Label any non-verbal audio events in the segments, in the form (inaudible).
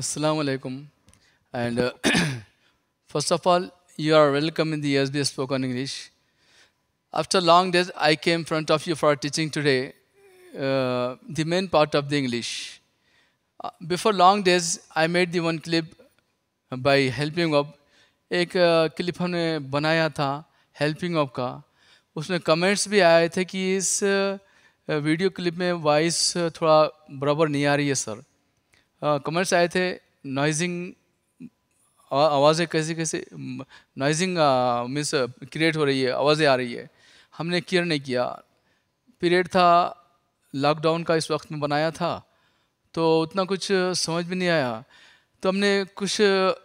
Assalamu alaikum. And uh, first of all, you are welcome in the SBS Spoken English. After long days, I came in front of you for teaching today uh, the main part of the English. Uh, before long days, I made the one clip by helping up. एक clip हमने बनाया था helping of का उसमें comments भी आए थे कि इस वीडियो क्लिप में वॉइस थोड़ा बराबर नहीं आ रही है सर कमेंट्स आए थे नॉइजिंग आवाज़ें कैसे कैसे नॉइजिंग मीन्स क्रिएट हो रही है आवाज़ें आ रही है हमने केयर नहीं किया पीरियड था लॉकडाउन का इस वक्त में बनाया था तो उतना कुछ समझ में नहीं आया तो हमने कुछ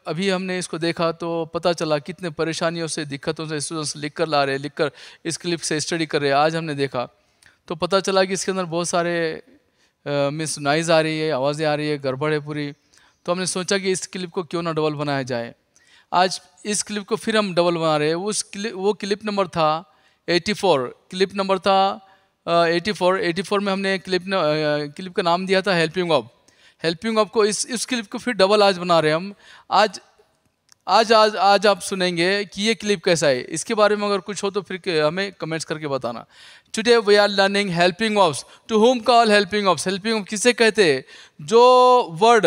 अभी हमने इसको देखा तो पता चला कितने परेशानियों से दिक्कतों से स्टूडेंट्स लिख कर ला रहे लिख कर इस क्लिप से स्टडी कर रहे आज हमने देखा तो पता चला कि इसके अंदर बहुत सारे में सुनाई जा रही है आवाज़ें आ रही है गड़बड़ है पूरी तो हमने सोचा कि इस क्लिप को क्यों ना डबल बनाया जाए आज इस क्लिप को फिर हम डबल बना रहे हैं उस क्लिप वो क्लिप नंबर था 84 क्लिप नंबर था एटी फोर एटी फोर में हमने क्लिप न, क्लिप का नाम दिया था हेल्पिंग ऑफ हेल्पिंग ऑफ को इस इस क्लिप को फिर डबल आज बना रहे हैं हम आज आज आज आज आप सुनेंगे कि ये क्लिप कैसा है इसके बारे में अगर कुछ हो तो फिर हमें कमेंट्स करके बताना today we are learning helping offs to home call helping offs helping of किसे कहते हैं जो word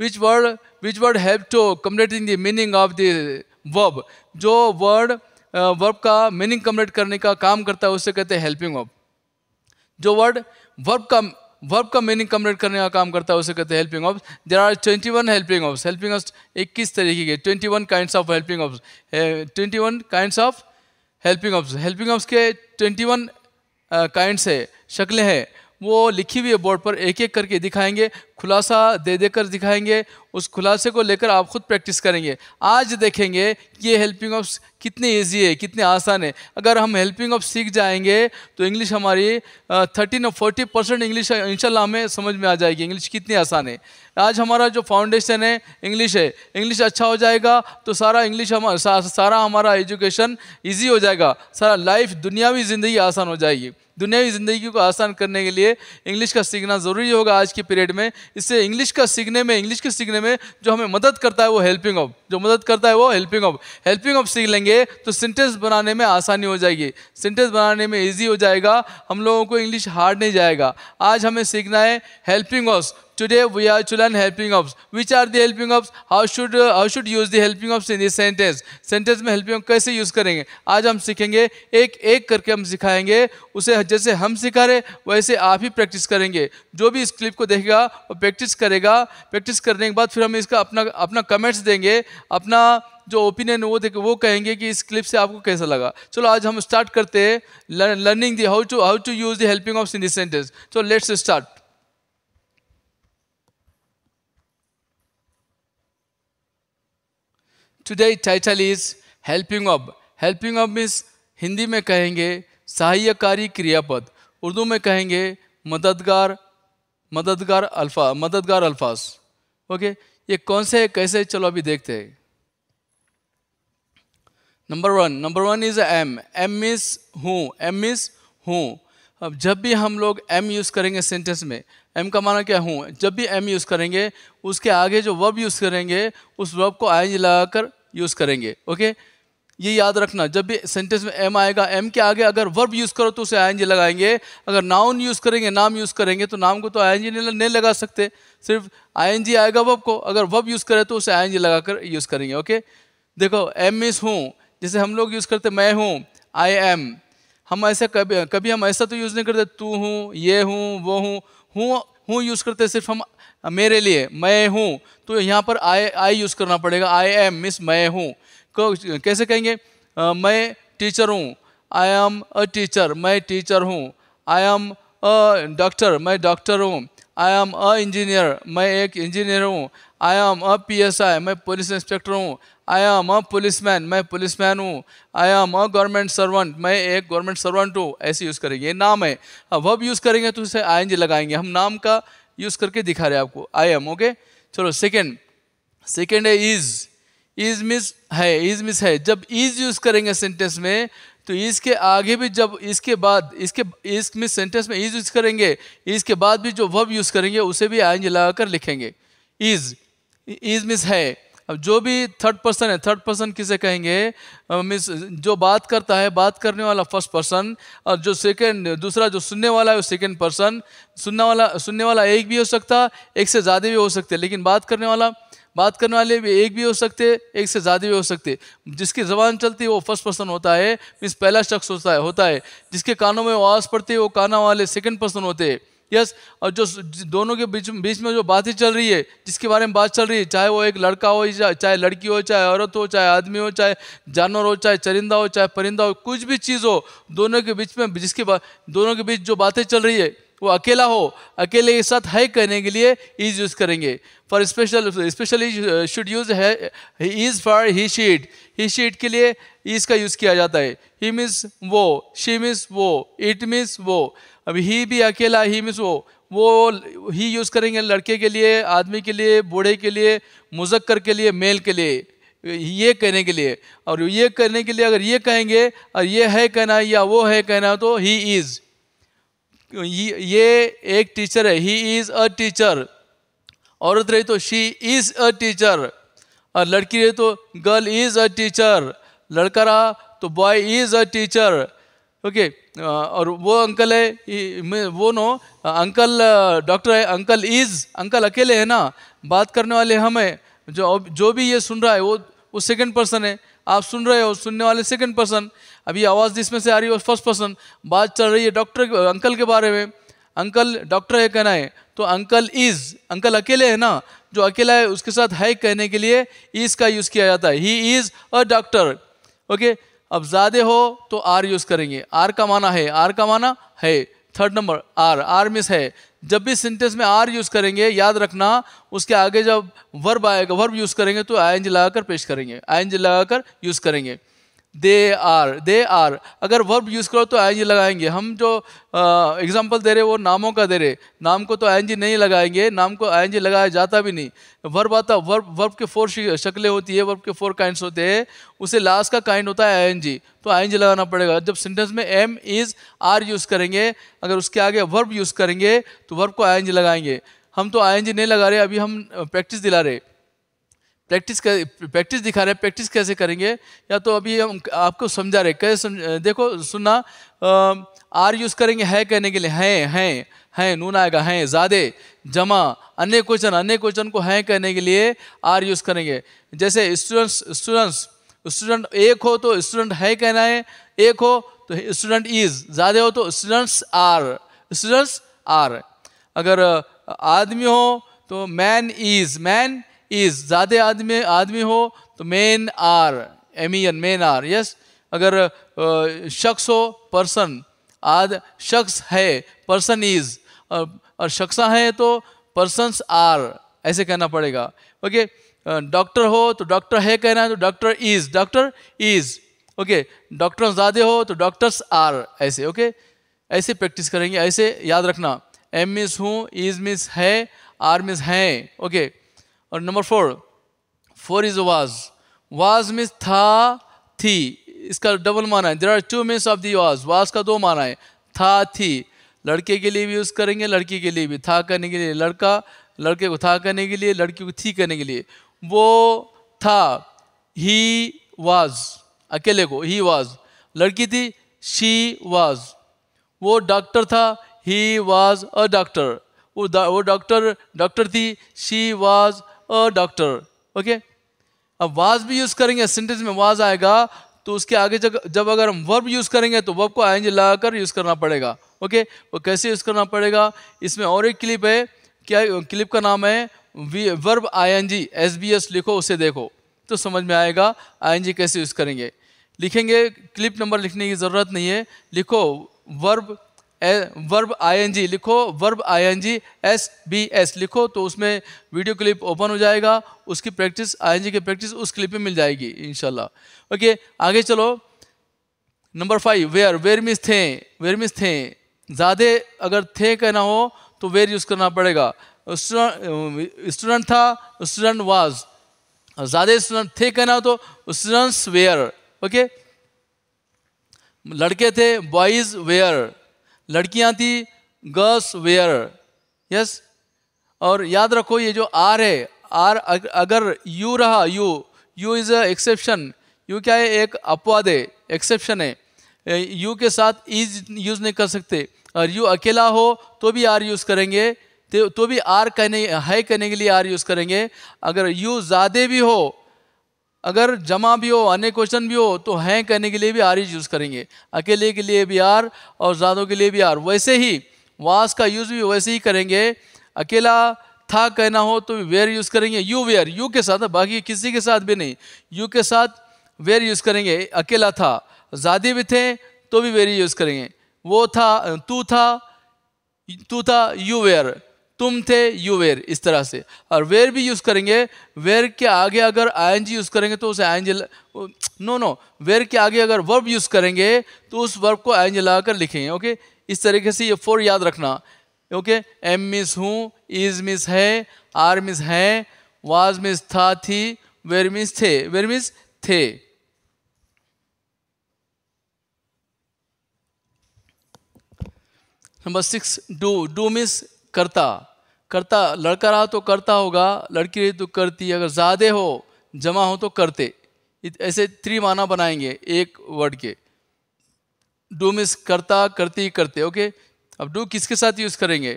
which word which word help to completing the meaning of the verb जो वर्ड वर्ब का मीनिंग कम्प्लीट करने का काम करता है उससे कहते हैं हेल्पिंग ऑफ जो वर्ड वर्ब का वर्ब का मीनिंग कम्प्लीट करने का काम करता है उसे कहते हैं helping obs there are twenty one helping offs helping verbs इक्कीस तरीके के twenty one kind of helping verbs twenty one kind of helping offs helping verbs के ट्वेंटी वन काइंड्स है शक्लें हैं वो लिखी हुई है बोर्ड पर एक एक करके दिखाएंगे खुलासा दे देकर दिखाएंगे उस खुलासे को लेकर आप खुद प्रैक्टिस करेंगे आज देखेंगे कि ये हेल्पिंग ऑफ कितने इजी है कितने आसान है अगर हम हेल्पिंग ऑफ सीख जाएंगे तो इंग्लिश हमारी थर्टीन और फोर्टी परसेंट इंग्लिश इनशाला हमें समझ में आ जाएगी इंग्लिश कितनी आसान है आज हमारा जो फाउंडेशन है इंग्लिश है इंग्लिश अच्छा हो जाएगा तो सारा इंग्लिश हम सारा हमारा एजुकेशन ईजी हो जाएगा सारा लाइफ दुनियावी ज़िंदगी आसान हो जाएगी दुनियावी ज़िंदगी को आसान करने के लिए इंग्लिश का सीखना ज़रूरी होगा आज के पीरियड में इससे इंग्लिश का सीखने में इंग्लिश के सीखने में जो हमें मदद करता है वो हेल्पिंग ऑफ जो मदद करता है वो हेल्पिंग ऑफ हेल्पिंग ऑफ सीख लेंगे तो सेंटेंस बनाने में आसानी हो जाएगी सेंटेंस बनाने में ईजी हो जाएगा हम लोगों को इंग्लिश हार्ड नहीं जाएगा आज हमें सीखना है helping verb today we are to learn helping verbs. Which are the helping verbs? How should uh, how should use the helping verbs in this sentence? Sentence mein helping verb kaise use karenge aaj hum sikhenge ek ek karke hum sikhayenge use jaise hum sikha rahe waise aap hi practice karenge jo bhi is clip ko dekhega wo practice karega practice karne ke baad fir hum iska apna apna comments denge apna जो opinion वो देखे वो कहेंगे कि इस clip से आपको कैसा लगा चलो आज हम स्टार्ट करते हैं learning the how to how to use the helping verb in this sentence so let's start today title is helping verb helping verb means Hindi में कहेंगे सहायकारी क्रियापद उर्दू में कहेंगे मददगार मददगार अल्फा मददगार अल्फाज ओके ये कौन से है कैसे चलो अभी देखते हैं number one number one is am am means हूँ एम मिस हूँ अब जब भी हम लोग एम यूज़ करेंगे सेंटेंस में एम का माना क्या हूँ जब भी एम यूज़ करेंगे उसके आगे जो वर्ब यूज़ करेंगे उस वर्ब को आई लगाकर यूज़ करेंगे ओके ये याद रखना जब भी सेंटेंस में एम आएगा एम के आगे अगर वर्ब यूज़ करो तो उसे आई लगाएंगे अगर नाउन यूज़ करेंगे नाम यूज़ करेंगे तो नाम को तो आई नहीं लगा सकते सिर्फ आई आएगा वर्ब को अगर वर्ब यूज़ करें तो उसे आई लगा कर यूज़ करेंगे ओके देखो एम इज़ हूँ जैसे हम लोग यूज़ करते मैं हूँ आई एम हम ऐसा कभी कभी हम ऐसा तो यूज़ नहीं करते तू हूँ ये हूँ वो हूँ हूँ हूँ यूज़ करते सिर्फ हम मेरे लिए मैं हूँ तो यहाँ पर आई आई यूज़ करना पड़ेगा आई एम मिस मैं हूँ कैसे कहेंगे मैं टीचर हूँ आई एम अ टीचर मैं टीचर हूँ आई एम अ डॉक्टर मैं डॉक्टर हूँ आई एम अ इंजीनियर मैं एक इंजीनियर हूँ I am a P S I मैं पुलिस इंस्पेक्टर हूँ I am a police man मैं पुलिस मैन हूँ I am a government servant मैं एक गवर्नमेंट सर्वेंट हूँ ऐसे यूज़ करेंगे ये नाम है अब वब यूज़ करेंगे तो उसे आई लगाएंगे हम नाम का यूज़ करके दिखा रहे हैं आपको आई एम ओके चलो सेकेंड सेकेंड है इज़ इज मिस है इज मिस है जब इज यूज़ करेंगे सेंटेंस में तो इसके आगे भी जब इसके बाद इसके इस मिस सेंटेंस में इज यूज़ करेंगे इसके बाद भी जो वर्ब यूज़ करेंगे उसे भी आई एन लगा कर लिखेंगे इज इज मिस है अब जो भी थर्ड पर्सन है थर्ड पर्सन किसे कहेंगे मीन्स जो बात करता है बात करने वाला फर्स्ट पर्सन और जो सेकेंड दूसरा जो सुनने वाला है वो सेकेंड पर्सन सुनने वाला सुनने वाला एक भी हो सकता एक से ज़्यादा भी हो सकते लेकिन बात करने वाला बात करने वाले भी एक भी हो सकते एक से ज़्यादा भी हो सकते जिसकी ज़बान चलती है वो फर्स्ट पर्सन होता है मीन्स पहला शख्स होता है होता है जिसके कानों में आवाज़ पड़ती है वो काना वाले सेकेंड पर्सन होते हैं यस और जो दोनों के बीच बीच में जो बातें चल रही है जिसके बारे में बात चल रही है चाहे वो एक लड़का हो चाहे लड़की हो चाहे औरत हो चाहे आदमी हो चाहे जानवर हो चाहे चरिंदा हो चाहे परिंदा हो कुछ भी चीज़ हो दोनों के बीच में जिसके दोनों के बीच जो बातें चल रही है वो अकेला हो अकेले के साथ है करने के लिए इज यूज़ करेंगे for special specially should use है is for he she it he she it के लिए का यूज़ किया जाता है ही मीन्स वो शी मीन्स वो इट मीन्स वो अब ही भी अकेला ही मीन्स वो वो ही यूज़ करेंगे लड़के के लिए आदमी के लिए बूढ़े के लिए मुजक्कर के लिए मेल के लिए ये कहने के लिए और ये कहने के लिए अगर ये कहेंगे और ये है कहना या वो है कहना तो ही इज़ ये एक टीचर है ही इज़ अ टीचर औरत रही तो शी इज़ अ टीचर और लड़की रही तो गर्ल इज़ अ टीचर लड़का रहा तो boy is a teacher okay okay. और वो अंकल है वो नो अंकल डॉक्टर है अंकल इज़ अंकल अकेले है ना बात करने वाले हम हैं जो जो भी ये सुन रहा है वो वो सेकंड पर्सन है आप सुन रहे हो सुनने वाले सेकंड पर्सन अभी आवाज़ जिसमें से आ रही है फर्स्ट पर्सन बात चल रही है डॉक्टर अंकल के बारे में अंकल डॉक्टर है कहना है तो अंकल इज़ अंकल अकेले है ना जो अकेला है उसके साथ है कहने के लिए इज़ का यूज़ किया जाता है he is a doctor okay अब ज़्यादा हो तो आर यूज़ करेंगे आर का माना है आर का माना है third number are are means है जब भी सेंटेंस में आर यूज़ करेंगे याद रखना उसके आगे जब वर्ब आएगा वर्ब यूज़ करेंगे तो आई लगाकर पेश करेंगे आई लगाकर यूज़ करेंगे दे आर दे आर अगर वर्ब यूज़ करो तो आई लगाएंगे हम जो एग्जांपल दे रहे वो नामों का दे रहे नाम को तो आई नहीं लगाएंगे नाम को आई लगाया जाता भी नहीं वर्ब आता वर्ब वर्ब के फोर शक्लें होती है वर्ब के फोर काइंड्स होते हैं उसे लास्ट का काइंड होता है आई तो आई लगाना पड़ेगा जब सेंटेंस में एम इज़ आर यूज़ करेंगे अगर उसके आगे वर्ब यूज़ करेंगे तो वर्ब को आई लगाएंगे हम तो आई नहीं लगा रहे अभी हम प्रैक्टिस दिला रहे प्रैक्टिस कर प्रैक्टिस दिखा रहे हैं प्रैक्टिस कैसे करेंगे या तो अभी हम आपको समझा रहे कैसे समझ देखो सुनना आर यूज़ करेंगे है कहने के लिए हैं हैं हैं नून आएगा हैं ज़्यादा जमा अन्य क्वेश्चन अन्य क्वेश्चन को हैं कहने के लिए आर यूज़ करेंगे जैसे स्टूडेंट्स स्टूडेंट्स स्टूडेंट एक हो तो स्टूडेंट है कहना है एक हो तो स्टूडेंट इज़ ज़्यादा हो तो स्टूडेंट्स आर स्टूडेंट्स आर अगर आदमी हो तो मैन इज़ मैन इज ज़्यादा आदमी आदमी हो तो men are M E N men are yes अगर शख्स हो पर्सन आद शख्स है पर्सन इज और शख्स है तो पर्सनस आर ऐसे कहना पड़ेगा ओके डॉक्टर हो तो डॉक्टर है कहना है तो doctor is doctor is okay doctor ज़्यादा हो तो डॉक्टर्स आर ऐसे ओके ऐसे प्रैक्टिस करेंगे ऐसे याद रखना एम मिस हूँ इज मिस है आर मिस हैं ओके और number four four is was was means था थी इसका डबल माना है there are two means of the was was का दो माना है था थी लड़के के लिए भी यूज़ करेंगे लड़की के लिए भी था करने के लिए लड़का लड़के को था करने के लिए लड़की को थी करने के लिए वो था ही वाज अकेले को ही वाज लड़की थी शी वाज वो डॉक्टर था ही वाज अ डॉक्टर वो डॉक्टर डॉक्टर थी she was a doctor okay अब वाज भी यूज़ करेंगे सेंटेंस में वाज आएगा तो उसके आगे जब जब अगर हम वर्ब यूज़ करेंगे तो वर्ब को आई लगाकर यूज़ करना पड़ेगा ओके वो कैसे यूज़ करना पड़ेगा इसमें और एक क्लिप है क्या क्लिप का नाम है V verb I N G S B S लिखो उसे देखो तो समझ में आएगा आई एन जी कैसे यूज़ करेंगे लिखेंगे क्लिप नंबर लिखने की ज़रूरत नहीं है लिखो वर्ब वर्ब आईएनजी लिखो verb ING S B S लिखो तो उसमें वीडियो क्लिप ओपन हो जाएगा उसकी प्रैक्टिस आईएनजी की प्रैक्टिस उस क्लिप में मिल जाएगी इनशाला ओके आगे चलो number five were were means थे वेयर मिस थे ज़्यादा अगर थे कहना हो तो वेयर यूज़ करना पड़ेगा स्टूडेंट था स्टूडेंट वाज ज़्यादा स्टूडेंट थे कहना हो तो स्टूडेंट्स वेयर ओके लड़के थे बॉयज़ वेयर लड़कियां थी गर्ल्स वेयर यस और याद रखो ये जो आर है आर अगर यू रहा you you is a exception you क्या है एक अपवाद है एक्सेप्शन है यू के साथ इज यूज़ नहीं कर सकते और यू अकेला हो तो भी आर यूज़ करेंगे तो, तो भी आर कहने है कहने के लिए आर यूज़ करेंगे अगर यू ज़्यादा भी हो अगर जमा भी हो अन्य क्वेश्चन भी हो तो हैं कहने के लिए भी आर इज यूज़ करेंगे अकेले के लिए भी आर और ज़्यादा के लिए भी आर वैसे ही वास का यूज़ भी वैसे ही करेंगे अकेला था कहना हो तो वेयर यूज़ करेंगे यू वेयर यू के साथ बाकी किसी के साथ भी नहीं यू के साथ वेयर यूज़ करेंगे अकेला था ज़्यादा भी थे तो भी वेयर यूज़ करेंगे वो था तू था तू था यू वेयर तुम थे यू वेर इस तरह से और वेर भी यूज़ करेंगे वेर के आगे अगर आई यूज़ करेंगे तो उसे आई नो नो वेर के आगे अगर वर्ब यूज़ करेंगे तो उस वर्ब को आई लगाकर लिखेंगे ओके इस तरीके से ये फोर याद रखना ओके एम मिस हूँ इज मिस है आर मिस है वाज मिस था थी वेर मिस थे वेर मिस थे number six do do means करता करता लड़का रहा तो करता होगा लड़की रही तो करती अगर ज़्यादा हो जमा हो तो करते ऐसे थ्री माना बनाएंगे एक वर्ड के डू मिस करता करती करते ओके अब डू किसके साथ यूज़ करेंगे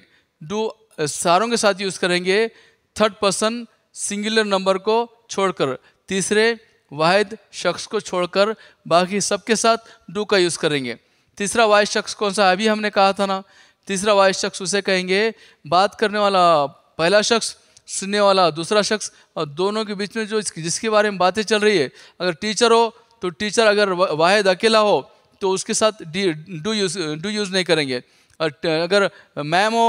डू सारों के साथ यूज़ करेंगे थर्ड पर्सन सिंगुलर नंबर को छोड़कर तीसरे वाहिद शख्स को छोड़कर बाकी सबके साथ डू का यूज़ करेंगे तीसरा वाहिद शख्स कौन सा अभी हमने कहा था ना तीसरा वाइस शख्स उसे कहेंगे बात करने वाला पहला शख्स सुनने वाला दूसरा शख्स और दोनों के बीच में जो जिसके बारे में बातें चल रही है अगर टीचर हो तो टीचर अगर वाहिद अकेला हो तो उसके साथ डू यूज डू यूज़ नहीं करेंगे और अगर मैम हो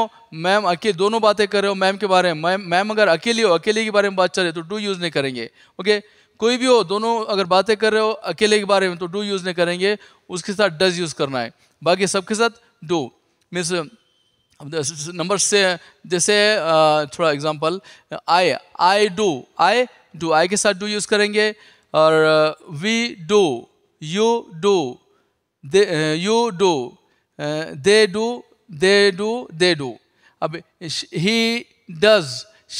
मैम अकेले दोनों बातें कर रहे हो मैम के बारे में मैम मैम अगर अकेली हो अकेले के बारे में बात चल रही है तो डू यूज़ नहीं करेंगे ओके कोई भी हो दोनों अगर बातें कर रहे हो अकेले के बारे में तो डू यूज़ नहीं करेंगे उसके साथ डज यूज़ करना है बाकी सबके साथ डू मीन्स नंबर से जैसे थोड़ा example I I do I do I के साथ डू यूज़ करेंगे और we do you do they you do they do they do they do अब he does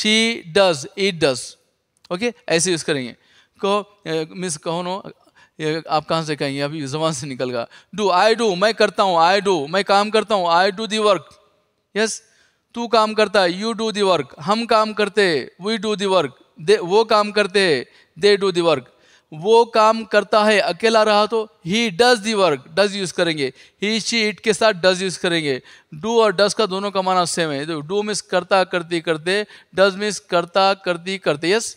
she does it does okay ऐसे use करेंगे को मीन्स uh, कहो no ये आप कहाँ से कहेंगे अभी जबान से निकल गया डू आई डू मैं करता हूँ आई डू मैं काम करता हूँ I do the work yes तू काम करता है यू डू दी वर्क हम काम करते we do the work they वो काम करते दे डू दी वर्क वो काम करता है अकेला रहा तो he does the work does use करेंगे ही शी इट के साथ डज यूज़ करेंगे डू और डज का दोनों का माना सेम है डू मिस करता करती करते डज मिस करता करती करते यस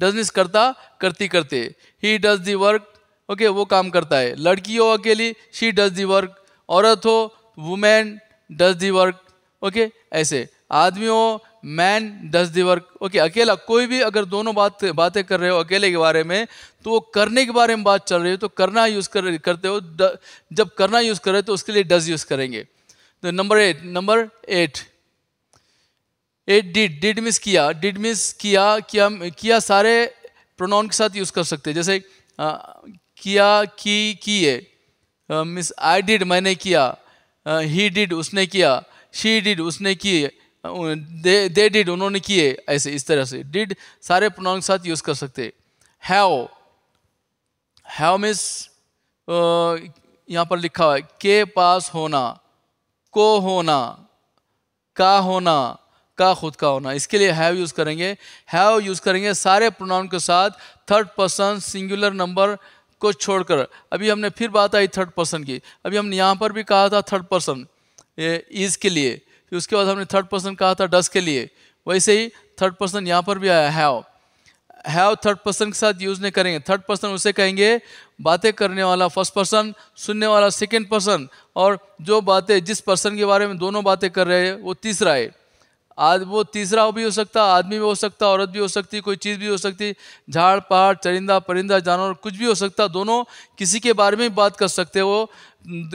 डज इज करता करती करते he does the work okay वो काम करता है लड़की हो अकेली शी डज दी वर्क औरत हो women does the work okay ऐसे आदमी हो man does the work okay अकेला कोई भी अगर दोनों बात बातें कर रहे हो अकेले के बारे में तो वो करने के बारे में बात चल रही हो तो करना यूज़ कर करते हो द, जब करना यूज़ कर रहे हो तो उसके लिए डज यूज़ करेंगे तो number eight number eight it did did means किया डिड मिस किया किया किया सारे प्रोनाउन के साथ यूज़ कर सकते हैं जैसे आ, किया की किए मिस आई डिड मैंने किया ही डिड उसने किया शी डिड उसने किए दे दे डिड उन्होंने किए ऐसे इस तरह से डिड सारे प्रोनाउन के साथ यूज़ कर सकते हैव हैव मिस यहाँ पर लिखा हुआ है के पास होना को होना का होना का खुद का होना इसके लिए हैव यूज़ करेंगे हैव यूज़ करेंगे सारे प्रोनाउन के साथ थर्ड पर्सन सिंगुलर नंबर को छोड़कर अभी हमने फिर बात आई थर्ड पर्सन की अभी हमने यहाँ पर भी कहा था थर्ड पर्सन इज़ के लिए फिर उसके बाद हमने थर्ड पर्सन कहा था डस के लिए वैसे ही थर्ड पर्सन यहाँ पर भी आया हैव हैव थर्ड पर्सन के साथ यूज़ नहीं करेंगे थर्ड पर्सन उसे कहेंगे बातें करने वाला फर्स्ट पर्सन सुनने वाला सेकेंड पर्सन और जो बातें जिस पर्सन के बारे में दोनों बातें कर रहे हैं वो तीसरा है आज वो तीसरा भी हो सकता आदमी भी हो सकता औरत भी हो सकती कोई चीज़ भी हो सकती झाड़ पहाड़ चरिंदा परिंदा जानवर कुछ भी हो सकता दोनों किसी के बारे में बात कर सकते वो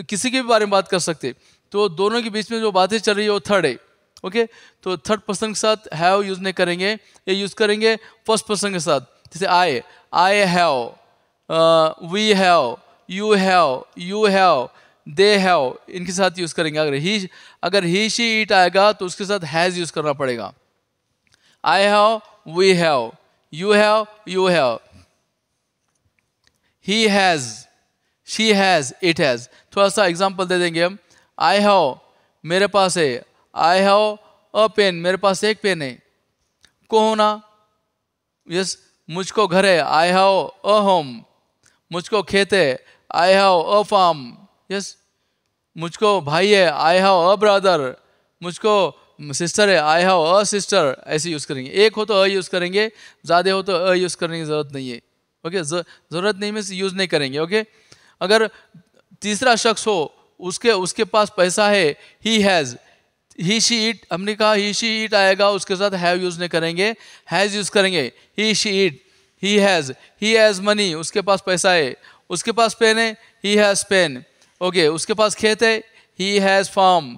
किसी के भी बारे में बात कर सकते तो दोनों के बीच में जो बातें चल रही है वो थर्ड है ओके तो थर्ड पर्सन के साथ हैव यूज़ नहीं करेंगे ये यूज़ करेंगे फर्स्ट पर्सन के साथ जैसे आए I have we have you have you have they have इनके साथ यूज़ करेंगे अगर ही अगर ही शी ईट आएगा तो उसके साथ हैज़ यूज़ करना पड़ेगा I have we have you have you have he has she has it has थोड़ा सा एग्जाम्पल दे देंगे हम आई हैव मेरे पास है आई हैव अ पेन मेरे पास एक पेन है को होना यस yes, मुझको घर है आई हैव अ होम मुझको खेत है I have a farm yes मुझको भाई है आई हैव अ ब्रदर मुझको सिस्टर है आई हैव अ सिस्टर ऐसे यूज़ करेंगे एक हो तो अ यूज़ करेंगे ज़्यादा हो तो अ यूज़ करने की ज़रूरत नहीं है ओके ज़रूरत नहीं में यूज़ नहीं करेंगे ओके अगर तीसरा शख्स हो उसके उसके पास पैसा है ही हैज़ ही शी ईट हमने कहा ही शी ईट आएगा उसके साथ हैव यूज़ नहीं करेंगे हैज़ यूज़ करेंगे he she it he has he has money उसके पास पैसा है उसके पास पेन है ही हैज़ पेन ओके उसके पास खेत है ही हैज़ फार्म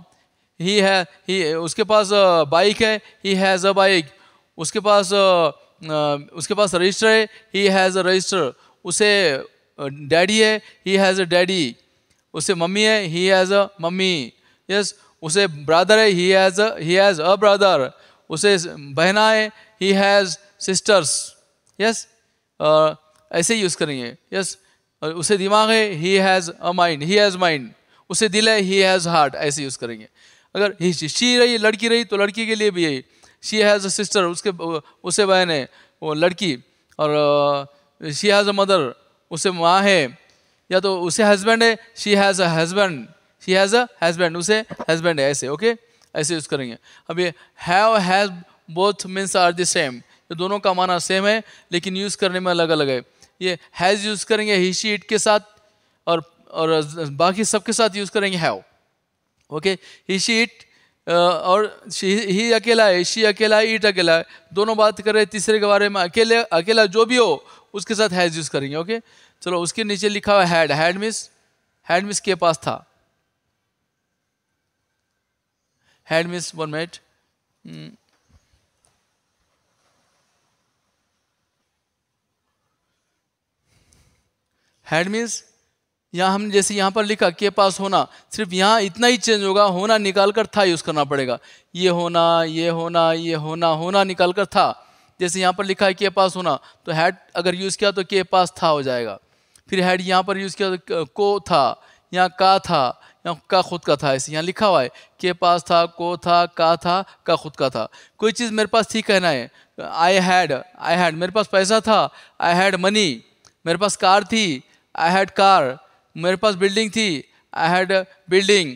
ही है ही उसके पास बाइक uh, है ही हैज़ अ बाइक उसके पास uh, uh, उसके पास रजिस्टर है ही हैज़ अ रजिस्टर उसे डैडी है ही हैज़ अ डैडी उसे मम्मी है he has a mummy yes उसे ब्रदर है he has he has a brother उसे बहना है ही हैज़ सिस्टर्स यस ऐसे यूज़ करेंगे यस yes? और उसे दिमाग है he has a mind he has mind उसे दिल है ही हैज़ हार्ट ऐसे यूज़ करेंगे अगर ही शी रही लड़की रही तो लड़की के लिए भी यही शी हैज़ अ सिस्टर उसके उसे बहन है वो लड़की और शी हैज़ अ मदर उसे माँ है या तो उसे हस्बैंड है she has a husband she has a husband उसे हस्बैंड है ऐसे ओके ऐसे यूज़ करेंगे अब ये have has both means are the same ये दोनों का माना सेम है लेकिन यूज़ करने में अलग अलग है ये हैज़ यूज़ करेंगे ही शी इट के साथ और और बाकी सबके साथ यूज़ करेंगे have okay he she it और ही अकेला है शी अकेला है ईट अकेला है दोनों बात कर रहे हैं तीसरे के बारे में अकेले अकेला जो भी हो उसके साथ हैज़ यूज़ करेंगे ओके चलो उसके नीचे लिखा हुआ had had means had means के पास था had means one minute had means यहाँ हमने जैसे यहाँ पर लिखा के पास होना सिर्फ यहाँ इतना ही चेंज होगा होना निकाल कर था यूज़ करना पड़ेगा ये होना ये होना ये होना होना निकाल कर था जैसे यहाँ पर लिखा है के पास होना तो हैड अगर यूज़ किया तो के पास था हो जाएगा फिर हैड यहाँ पर यूज़ किया तो को था यहाँ का था यहाँ का खुद का था ऐसे यहाँ लिखा हुआ है के पास था को था का था का खुद का था कोई चीज़ मेरे पास थी कहना है आई हैड आई हैड मेरे पास पैसा था आई हैड मनी मेरे पास कार थी आई हैड कार मेरे पास बिल्डिंग थी आई हैड बिल्डिंग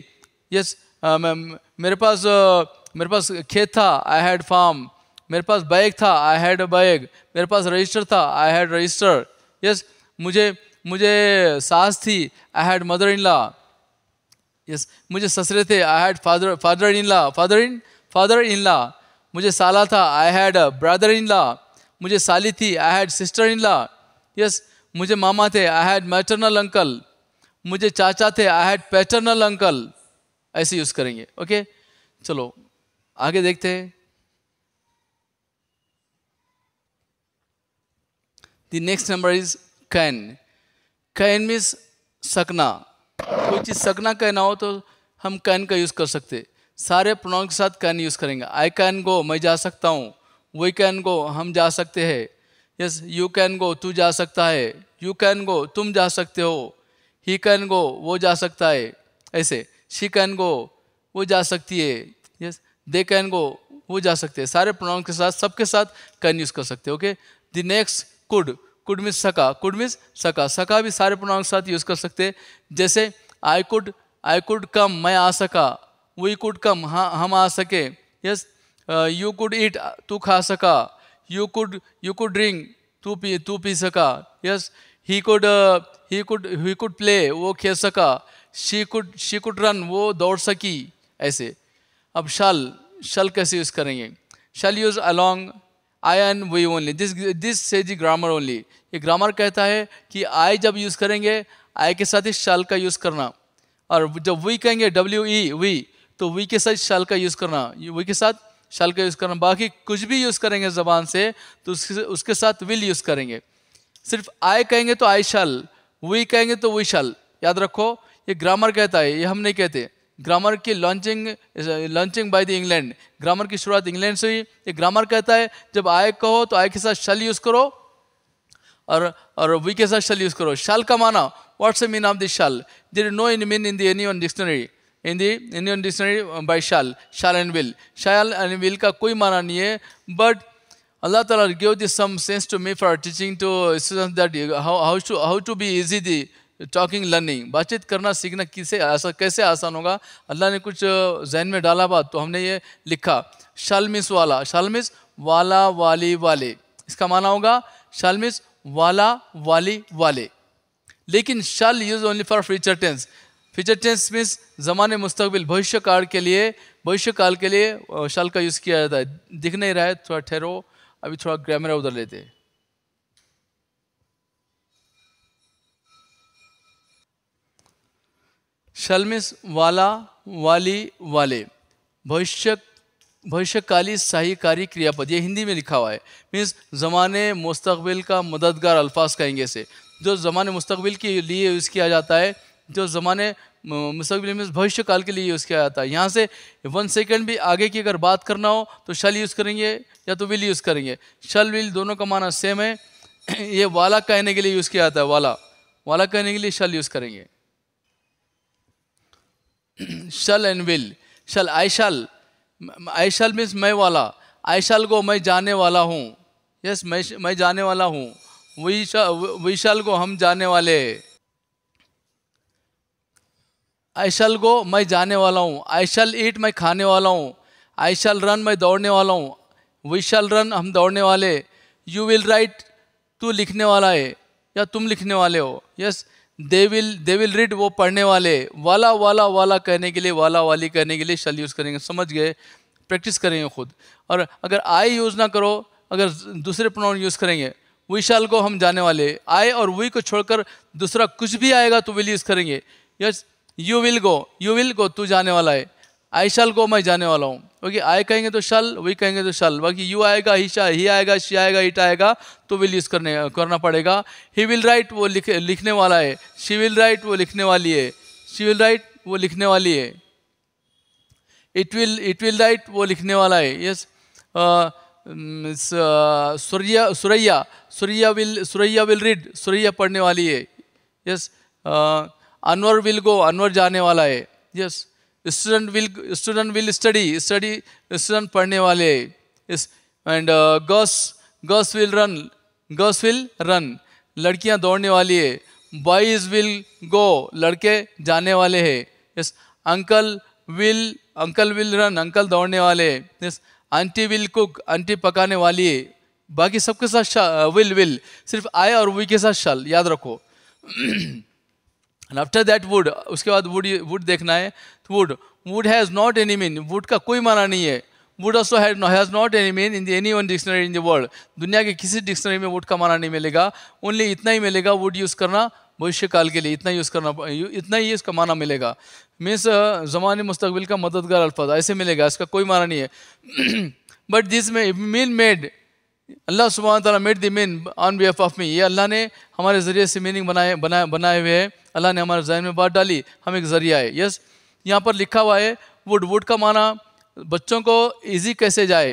यस मेरे पास uh, मेरे पास खेत था आई हैड फार्म मेरे पास बैग था आई हैड बैग मेरे पास रजिस्टर था आई हैड रजिस्टर यस मुझे मुझे सास थी I had mother in law yes मुझे ससरे थे I had father father in law father in father in law मुझे साला था I had brother in law मुझे साली थी I had sister in law yes मुझे मामा थे आई हैड मैटरनल अंकल मुझे चाचा थे आई हैड पैटर्नल अंकल ऐसे यूज़ करेंगे ओके चलो आगे देखते हैं the next number is can can means सकना कोई चीज़ सकना कहना हो तो हम कैन का यूज़ कर सकते सारे प्रोनाउन के साथ कैन यूज़ करेंगे आई कैन गो मैं जा सकता हूँ वही कैन गो हम जा सकते हैं यस यू कैन गो तू जा सकता है यू कैन गो तुम जा सकते हो ही कैन गो वो जा सकता है ऐसे शी कैन गो वो जा सकती है यस दे कैन गो वो जा सकते हैं सारे प्रोनाउन के साथ सबके साथ कैन यूज़ कर सकते हो okay the next could could means सका कुड मीन्स सका सका भी सारे प्रोनाउन के साथ यूज़ कर सकते हैं जैसे I could I could come मैं आ सका वी कुड कम हम आ सके यस यू कुड ईट तू खा सका you could you could drink two pi two pi saka yes he could uh, he could he could play वो खेल सका she could she could run वो दौड़ सकी ऐसे अब shall shall कैसे use करेंगे shall use along i and we only this this से the grammar only ये grammar कहता है कि i जब use करेंगे i के साथ ही shall का use करना और जब वी कहेंगे डब्ल्यू ई वी तो वी के साथ शाल का यूज़ करना वी के साथ शल का यूज़ करना बाकी कुछ भी यूज़ करेंगे ज़बान से तो उसके उसके साथ विल यूज़ करेंगे सिर्फ आई कहेंगे तो आई शल वी कहेंगे तो वी शल याद रखो ये ग्रामर कहता है ये हम नहीं कहते ग्रामर की launching launching by the England grammar की शुरुआत इंग्लैंड से हुई ये ग्रामर कहता है जब आय कहो तो आय के साथ शल यूज़ करो और और वी के साथ शल यूज़ करो शल का माना what's the mean of this shall there no in mean in the any one dictionary in the Indian dictionary by shall shall and will shall and will का कोई माना नहीं है बट अल्लाह Ta'ala give this some sense to me for teaching to students that how how to how to be easy the talking learning बातचीत करना सीखना किसे आसान कैसे आसान होगा अल्लाह ने कुछ uh, जहन में डाला बात तो हमने ये लिखा शालमिस वाला शालमिस वाला वाली वाले इसका माना होगा शालमिस वाला वाली वाले लेकिन shall use only for future tense future tense means ज़माने मुस्तबिल भविष्य काल के लिए भविष्य काल के लिए शाल का यूज़ किया जाता है दिख नहीं रहा है थोड़ा ठहरो अभी थोड़ा ग्रामर उधर लेते हैं शल वाला वाली वाले भविष्य भविष्यकाली सहायकारी क्रियापद ये हिंदी में लिखा हुआ है मीन्स ज़माने मुस्तबिल का मददगार अल्फाज कहेंगे इसे जो ज़माने मुस्तबिल के लिए यूज़ किया जाता है जो ज़माने मुस्तबिल में भविष्य काल के लिए यूज़ किया जाता है यहाँ से वन सेकेंड भी आगे की अगर बात करना हो तो शल यूज़ करेंगे या तो विल यूज़ करेंगे शल विल दोनों का माना सेम है (clears throat) ये वाला कहने के लिए यूज़ किया जाता है वाला वाला कहने के लिए शल यूज़ करेंगे (clears throat) shall and will shall I shall I shall means मैं वाला आई शल को मैं जाने वाला हूँ यस मैं मैं जाने वाला हूँ विशाल को हम जाने वाले आई शल गो मैं जाने वाला हूँ आई शल ईट मैं खाने वाला हूँ आई शल रन मैं दौड़ने वाला हूँ वी शल रन हम दौड़ने वाले यू विल राइट तू लिखने वाला है या तुम लिखने वाले हो yes they will they will read वो पढ़ने वाले वाला वाला वाला कहने के लिए वाला वाली कहने के लिए शल यूज़ करेंगे समझ गए प्रैक्टिस करेंगे खुद और अगर आई यूज़ ना करो अगर दूसरे प्रोनाउन यूज़ करेंगे वी शाल को हम जाने वाले आए और वी को छोड़कर दूसरा कुछ भी आएगा तो विल यूज़ करेंगे yes you will go you will go तू जाने वाला है आई शल गो मैं जाने वाला हूँ ओके आई कहेंगे तो शल वही कहेंगे तो शल बाकी यू आएगा ही शा ही आएगा शी आएगा इट आएगा तो विल यूज़ करने करना पड़ेगा ही विल राइट वो लिख लिखने वाला है शी विल राइट वो लिखने वाली है शी विल राइट वो लिखने वाली है it will it will write वो लिखने वाला है yes Surya uh, mm, uh, Suraiya Suraiya will Suraiya will read Suraiya पढ़ने वाली है yes yes, uh, Anwar will go Anwar जाने वाला है yes student will student will study study student पढ़ने वाले and girls girls will run girls will run लड़कियां दौड़ने वाली है बॉयज विल गो लड़के जाने वाले हैं yes uncle will uncle will run uncle दौड़ने वाले yes aunty will cook aunty पकाने वाली है बाकी सबके साथ विल विल uh, सिर्फ आए और वी के साथ शल याद रखो (clears throat) एंड आफ्टर दैट वुड उसके बाद वुड वुड देखना है तो would would has not any mean would का कोई माना नहीं है would also has not any mean in any one dictionary in the world दुनिया के किसी डिक्शनरी में वुड का माना नहीं मिलेगा ओनली इतना ही मिलेगा वुड यूज़ करना भविष्यकाल के लिए इतना यूज़ करना इतना ही इसका माना मिलेगा मीन्स uh, जमाने मुस्तबिल का मददगार अल्फाज ऐसे मिलेगा इसका कोई माना नहीं है बट दिस में मीन मेड अल्लाह सुबह तला made the mean on behalf of me ये अल्लाह ने हमारे ज़रिए से मीनिंग बनाए बनाए बनाए हुए हैं अल्लाह ने हमारे जहन में बात डाली हम एक ज़रिया है यस यहाँ पर लिखा हुआ है वुड वुड का माना बच्चों को ईजी कैसे जाए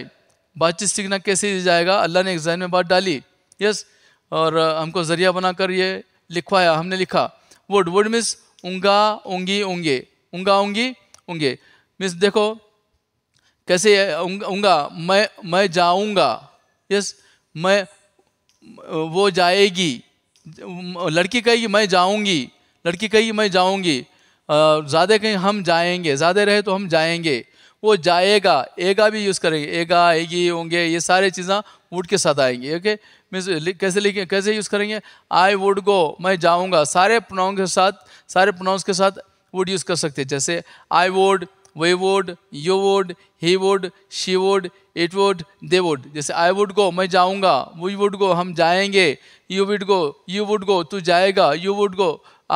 बातचीत सीखना कैसे जाएगा अल्लाह ने एक जहन में बात डाली यस और हमको ज़रिया बनाकर ये लिखवाया हमने लिखा वुड वुड मिस उंगा उंगी उंगे उंगा उंगी उंगे मिस देखो कैसे उंगा मैं मैं जाऊँगा यस मैं वो जाएगी लड़की कहेगी मैं जाऊंगी लड़की कहेगी मैं जाऊंगी ज़्यादा कहीं हम जाएंगे ज़्यादा रहे तो हम जाएंगे वो जाएगा एगा भी यूज़ करेंगे एगा एगी होंगे ये सारे चीज़ा वुड के साथ आएंगे ओके मीन्स कैसे लिखें कैसे यूज़ करेंगे आई वुड गो मैं जाऊँगा सारे प्रोनाउन के साथ सारे प्रोनाउंस के साथ वुड यूज़ कर सकते जैसे I would we would you would he would she would it would they would जैसे आई वुड गो मैं जाऊँगा वी वुड गो हम जाएंगे you would go you would go तू जाएगा यू वुड गो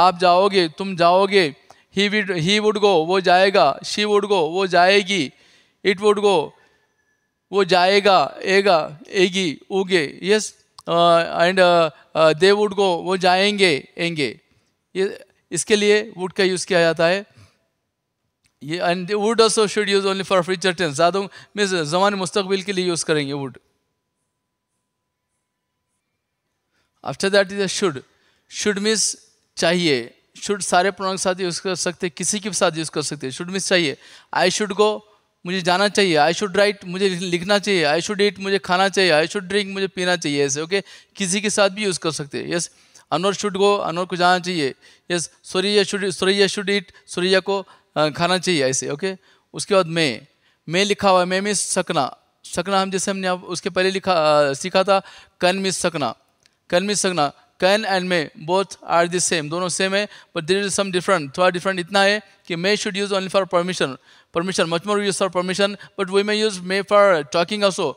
आप जाओगे तुम जाओगे ही विड ही वुड गो वो जाएगा शी वुड गो वो जाएगी इट वुड गो वो जाएगा एगा एगी उगे yes and they would go वो जाएंगे एंगे ये इसके लिए वुड का यूज़ किया जाता है ये and would also should use only for future tense ज़्यादा मीन जमान मुस्तबिल के लिए यूज़ करेंगे would after that is a should should means चाहिए शुड सारे प्रोनाउन के साथ यूज़ कर सकते किसी के साथ यूज़ कर सकते शुड मीन्स चाहिए आई शुड गो मुझे जाना चाहिए आई शुड राइट मुझे लिखना चाहिए आई शुड ईट मुझे खाना चाहिए आई शुड ड्रिंक मुझे पीना चाहिए ऐसे ओके किसी के साथ भी यूज़ कर सकते हैं यस अनोर शुड गो अनोर को जाना चाहिए yes Suraiya should Suraiya should eat Suraiya को खाना चाहिए ऐसे ओके उसके बाद मैं मैं लिखा हुआ है मैं मिस सकना सकना हम जैसे हमने उसके पहले लिखा सीखा था कैन मिस सकना कैन मिस सकना can and may both are the same दोनों सेम है but there is some different थोड़ा डिफरेंट इतना है कि may should use only for permission permission much more use for permission but we may use may for talking also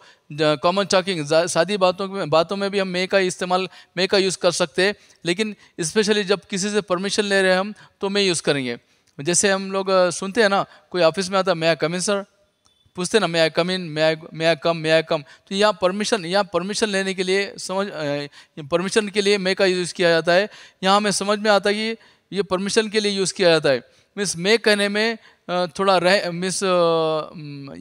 common talking सादी बातों में बातों में भी हम मे का इस्तेमाल मे का यूज़ कर सकते हैं लेकिन स्पेशली जब किसी से परमिशन ले रहे हैं हम तो मे यूज़ करेंगे जैसे हम लोग सुनते हैं ना कोई ऑफिस में आता मैं कम इन सर पूछते ना मैं आई कम इन मैं आई मैं आई कम मैं आई कम तो यहाँ परमिशन यहाँ परमिशन लेने के लिए समझ परमिशन के लिए मैं का यूज़ किया जाता है यहाँ हमें समझ में आता है कि ये परमिशन के लिए यूज़ किया जाता है मीन्स मे कहने में थोड़ा रह मीन्स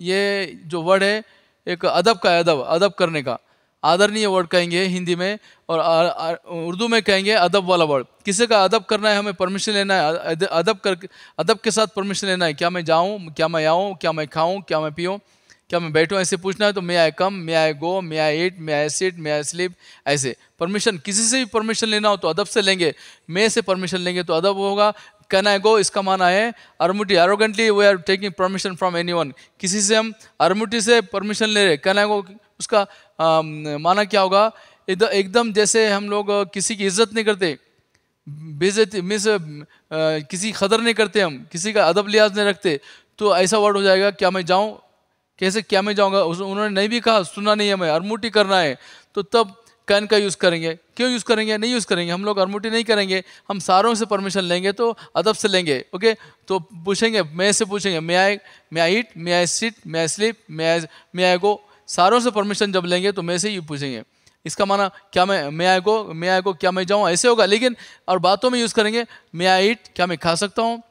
ये जो वर्ड है एक अदब का अदब अदब करने का आदरणीय वर्ड कहेंगे हिंदी में और उर्दू में कहेंगे अदब वाला वर्ड किसी का अदब करना है हमें परमिशन लेना है अदब कर अदब के साथ परमिशन लेना है क्या मैं जाऊँ क्या मैं आऊँ क्या मैं खाऊँ क्या मैं पीऊँ क्या मैं बैठूँ ऐसे पूछना है तो may I come may I go may I eat may I sit may I sleep ऐसे परमिशन किसी से भी परमिशन लेना हो तो अदब से लेंगे मे से परमिशन लेंगे तो अदब होगा कैन आई गो इसका माना है अरमुटी arrogantly we are taking permission from any किसी से हम अरमुटी से परमिशन ले रहे कैन आई गो उसका आ, माना क्या होगा एकदम जैसे हम लोग किसी की इज्जत नहीं करते बेजत मिस किसी कदर नहीं करते हम किसी का अदब लिहाज नहीं रखते तो ऐसा वर्ड हो जाएगा क्या मैं जाऊँ कैसे क्या मैं जाऊँगा उन्होंने नहीं भी कहा सुना नहीं है मैं अरमूटी करना है तो तब कैन का यूज़ करेंगे क्यों यूज़ करेंगे नहीं यूज़ करेंगे हम लोग अरमूटी नहीं करेंगे हम सारों से परमिशन लेंगे तो अदब से लेंगे ओके तो पूछेंगे मैं से पूछेंगे मे आई मे आई ईट मे I sit may I sleep may I may I गो सारों से परमिशन जब लेंगे तो मैं से ही पूछेंगे इसका माना क्या मैं मैं आए को मैं आए को क्या मैं जाऊँ ऐसे होगा लेकिन और बातों में यूज़ करेंगे मैं आई इट क्या मैं खा सकता हूँ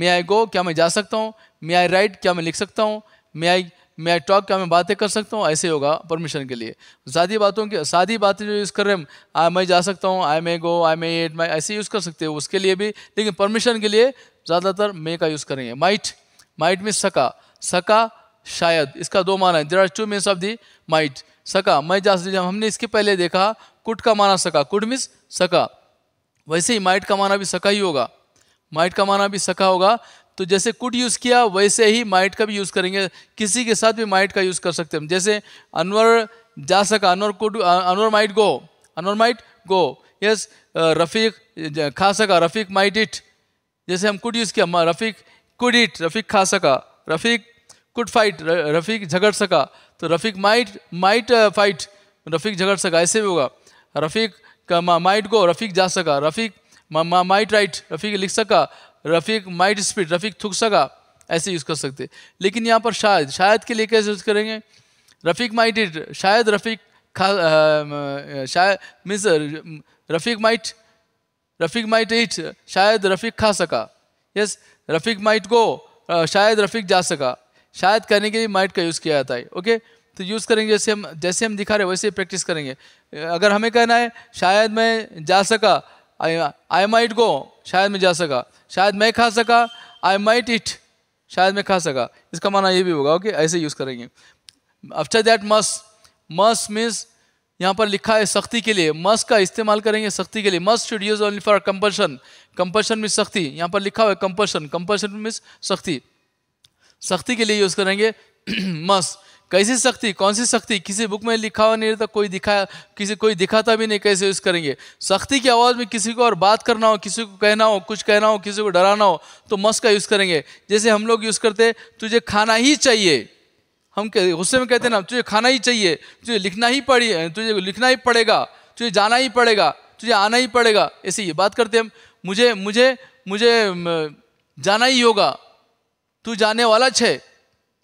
मैं आई गो क्या मैं जा सकता हूँ मैं आई राइट क्या मैं लिख सकता हूँ मैं आई मैं आई टॉक क्या मैं बातें कर सकता हूँ ऐसे होगा परमिशन के लिए सादी बातों की सादी बातें जो यूज़ कर रहे हैं आई मैं जा सकता हूँ आई मे गो आई मे एट मैं ऐसे यूज़ कर सकते हो उसके लिए भी लेकिन परमिशन के लिए ज़्यादातर मे का यूज़ करेंगे माइट माइट में सका सका शायद इसका दो माना है there are two means of the might सका मैं जा हमने इसके पहले देखा कुट का माना सका कुट मीन्स सका वैसे ही माइट का माना भी सका ही होगा माइट का माना भी सका होगा तो जैसे कुट यूज़ किया वैसे ही माइट का भी यूज़ करेंगे किसी के साथ भी माइट का यूज़ कर सकते हैं जैसे अनवर जा सका Anwar could Anwar might go Anwar might go yes Rafiq खा सका रफ़ीक माइट इट जैसे हम कुट यूज़ किया रफ़ीक कुड इट रफ़ीक खा सका रफ़ीक कुड फाइट रफीक झगड़ सका तो Rafiq might might fight Rafiq झगड़ सका ऐसे भी होगा रफीक माइट गो रफीक जा सका रफीक माइट राइट रफीक लिख सका रफीक माइट स्पीड रफीक थूक सका ऐसे यूज़ कर सकते लेकिन यहाँ पर शायद शायद के लिए कैसे यूज़ करेंगे रफीक माइट इट शायद रफीक खा शायद means Rafiq might Rafiq might eat शायद रफीक खा सका यस रफीक माइट गो शायद रफीक जा सका शायद करने के लिए माइट का यूज़ किया जाता है ओके तो यूज़ करेंगे जैसे हम जैसे हम दिखा रहे वैसे ही प्रैक्टिस करेंगे अगर हमें कहना है शायद मैं जा सका आई माइट गो शायद मैं जा सका शायद मैं खा सका आई माइट इट शायद मैं खा सका इसका माना ये भी होगा ओके ऐसे यूज़ करेंगे आफ्टर दैट मस मस मीन्स यहाँ पर लिखा है सख्ती के लिए मस का इस्तेमाल करेंगे सख्ती के लिए must should use only for compulsion compulsion mean सख्ती यहाँ पर लिखा हुआ है कंपल्शन कंपल्शन मीन्स सख्ती सख्ती के लिए यूज़ करेंगे (clears throat) मस कैसी सख्ती कौन सी सख्ती किसी बुक में लिखा हुआ नहीं रहता कोई दिखाया किसी कोई दिखाता भी नहीं कैसे यूज़ करेंगे सख्ती की आवाज़ में किसी को और बात करना हो किसी को कहना हो कुछ कहना हो किसी को डराना हो तो मस का यूज़ करेंगे जैसे हम लोग यूज़ करते तुझे खाना ही चाहिए हम गुस्से में कहते ना तुझे खाना ही चाहिए तुझे लिखना ही पड़ी तुझे लिखना ही पड़ेगा तुझे जाना ही पड़ेगा तुझे आना ही पड़ेगा ऐसे ये बात करते हम मुझे मुझे मुझे जाना ही होगा तू जाने वाला छे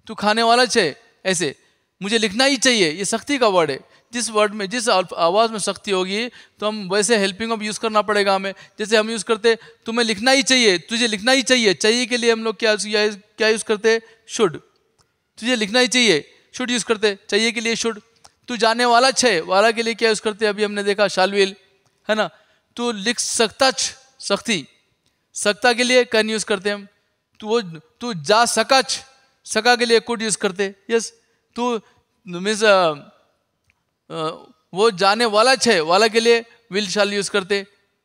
तू खाने वाला छे ऐसे मुझे लिखना ही चाहिए ये शक्ति का वर्ड है जिस वर्ड में जिस आवाज़ में शक्ति होगी तो हम वैसे हेल्पिंग ऑफ यूज़ करना पड़ेगा हमें जैसे हम यूज़ करते तुम्हें लिखना ही चाहिए तुझे लिखना ही चाहिए चाहिए के लिए हम लोग क्या क्या यूज़ करते शुड तुझे लिखना ही चाहिए शुड यूज़ करते चाहिए के लिए शुड तू जाने वाला छः वाला के लिए क्या यूज़ करते अभी हमने देखा शालविल है ना तू लिख सकता छ सख्ती सकता के लिए कैन यूज़ करते हम तू वो तू जा सकच सका के लिए कुड यूज करते यस तू मीन्स वो जाने वाला छे वाला के लिए विल शाल यूज करते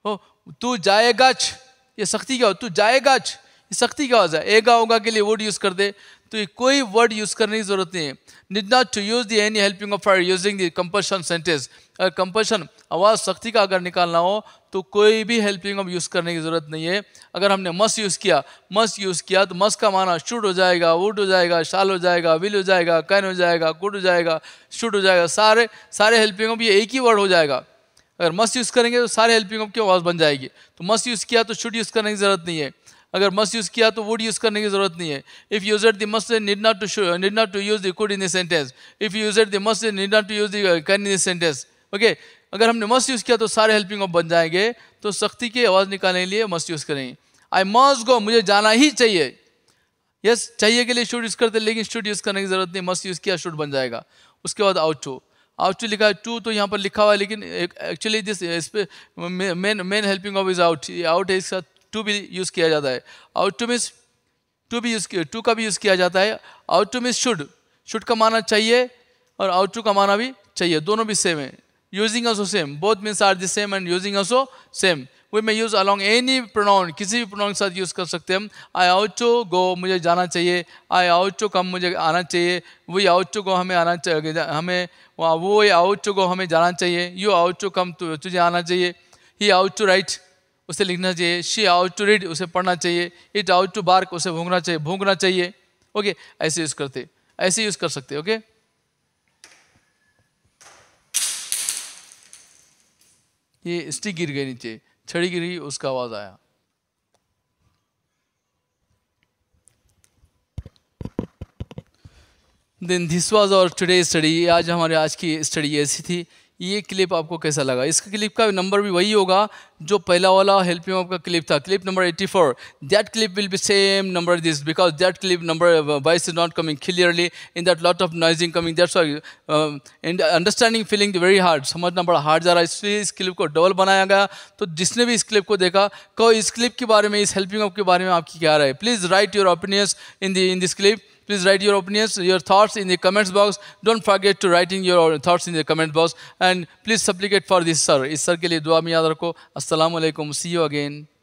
हो तू जाएगा छ ये सख्ती क्या हो तू जाएगा छ ये सख्ती क्या हो जाए एगा होगा के लिए वर्ड यूज करते तो ये कोई वर्ड यूज करने की जरूरत नहीं है need not to use the any helping of fire using the compulsion sentence अगर कंपल्शन आवाज़ सख्ती का अगर निकालना हो तो कोई भी हेल्पिंग अब यूज़ करने की ज़रूरत नहीं है अगर हमने मस यूज़ किया मस यूज़ किया तो मस का माना शुड हो जाएगा वुड हो जाएगा शाल हो जाएगा विल हो जाएगा कैन हो जाएगा गुड हो जाएगा शुड हो जाएगा सारे सारे हेल्पिंग अब ये एक ही वर्ड हो जाएगा अगर मस यूज़ करेंगे तो सारे हेल्पिंग अब की आवाज़ बन जाएगी तो मस यूज़ किया तो शुड यूज़ करने की ज़रूरत नहीं है अगर मस यूज़ किया तो वुड यूज़ करने की ज़रूरत नहीं है if use at the must need not to need not to use the could in sentence if use at the must need not to use the can in sentence okay okay अगर हमने मस्त use किया तो सारे helping of बन जाएंगे तो सख्ती की आवाज़ निकालने के लिए मस्त यूज़ करें आई मस्ट गो मुझे जाना ही चाहिए यस yes, चाहिए के लिए शूट यूज़ करते लेकिन शुड यूज़ करने की ज़रूरत नहीं मस्त यूज़ किया शुड बन जाएगा उसके बाद आउट टू आउट टू लिखा है टू तो यहाँ पर लिखा हुआ है लेकिन एक्चुअली दिस इस पर main main helping of is ought ought है इसका टू भी यूज़ किया जाता है आउट टू मीन्स टू भी यूज़ टू का भी यूज़ किया जाता है ought to means should should का माना चाहिए और आउट टू का माना भी चाहिए दोनों भी सेम है using also same both means are the same and using also same we may use along any pronoun किसी भी प्रोनाउन के साथ यूज़ कर सकते हैं हम आई आउट टू गो मुझे जाना चाहिए आई आउट टू कम मुझे आना चाहिए वी आउट टू गो हमें आना चाहिए हमें हाँ, वो आउट टू गो हमें जाना चाहिए यू आउट टू कम तुझे आना चाहिए ही आउट टू राइट उसे लिखना चाहिए शी आउट टू रीड उसे पढ़ना चाहिए इट आउट टू बार्क उसे भूंगना चाहिए भूंगना चाहिए ओके ऐसे यूज़ करते ऐसे यूज़ कर सकते ओके okay? ये स्टिक गिर गई नीचे छड़ी गिरी उसका आवाज़ आया दिन दिस वॉज और टुडे स्टडी आज हमारे आज की स्टडी ऐसी थी ये क्लिप आपको कैसा लगा इस क्लिप का नंबर भी वही होगा जो पहला वाला हेल्प में आपका क्लिप था clip number 84 four that clip will be same number this because that clip number voice is not coming clearly in that lot of noising coming that's and understanding feeling very hard समझना बड़ा hard जा रहा है इसलिए इस clip को double बनाया गया तो जिसने भी इस क्लिप को देखा कहो इस क्लिप के बारे में इस हेल्पिंग ऑफ के बारे में आपकी क्या राय है please write your opinions in the in this clip Please write your opinions, your thoughts in the comments box. Don't forget to write in your thoughts in the comment box. And please supplicate for this, sir. इस sir के लिए दुआ में याद रखो अस्सलाम